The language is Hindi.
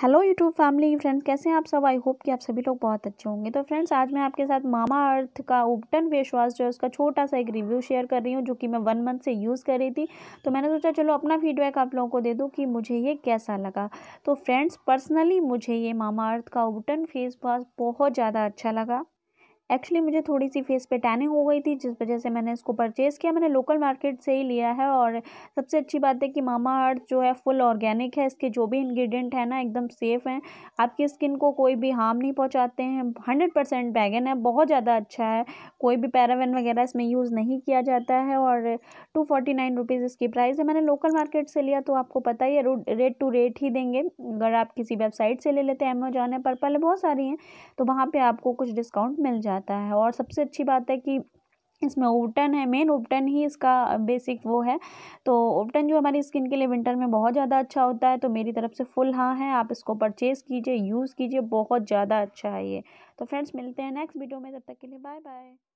हेलो यूट्यूब फैमिली फ्रेंड्स कैसे हैं आप सब आई होप कि आप सभी लोग बहुत अच्छे होंगे तो फ्रेंड्स आज मैं आपके साथ मामा अर्थ का उपटन फेस वॉश जो है उसका छोटा सा एक रिव्यू शेयर कर रही हूँ जो कि मैं वन मंथ से यूज़ कर रही थी तो मैंने सोचा चलो अपना फीडबैक आप लोगों को दे दूँ कि मुझे ये कैसा लगा तो फ्रेंड्स पर्सनली मुझे ये मामा अर्थ का उपटन फेस वॉश बहुत ज़्यादा अच्छा लगा एक्चुअली मुझे थोड़ी सी फेस पे टैनिंग हो गई थी जिस वजह से मैंने इसको परचेज़ किया मैंने लोकल मार्केट से ही लिया है और सबसे अच्छी बात है कि मामा अर्थ जो है फुल ऑर्गेनिक है इसके जो भी इंग्रेडिएंट है ना एकदम सेफ़ हैं आपकी स्किन को कोई भी हार्म नहीं पहुँचाते हैं हंड्रेड परसेंट बैगन है बहुत ज़्यादा अच्छा है कोई भी पैरावन वगैरह इसमें यूज़ नहीं किया जाता है और टू फोर्टी नाइन रुपीज़ इसकी प्राइस है मैंने लोकल मार्केट से लिया तो आपको पता ही है रेट टू रेट ही देंगे अगर आप किसी वेबसाइट से ले लेते हैं अमेजोन है पर्पल है बहुत सारी हैं तो वहाँ पर आपको कुछ डिस्काउंट मिल जाए जाता है और सबसे अच्छी बात है कि इसमें ओपटन है मेन ओपटन ही इसका बेसिक वो है तो ओपटन जो हमारी स्किन के लिए विंटर में बहुत ज़्यादा अच्छा होता है तो मेरी तरफ से फुल हाँ है आप इसको परचेज़ कीजिए यूज़ कीजिए बहुत ज़्यादा अच्छा है ये तो फ्रेंड्स मिलते हैं नेक्स्ट वीडियो में तब तक के लिए बाय बाय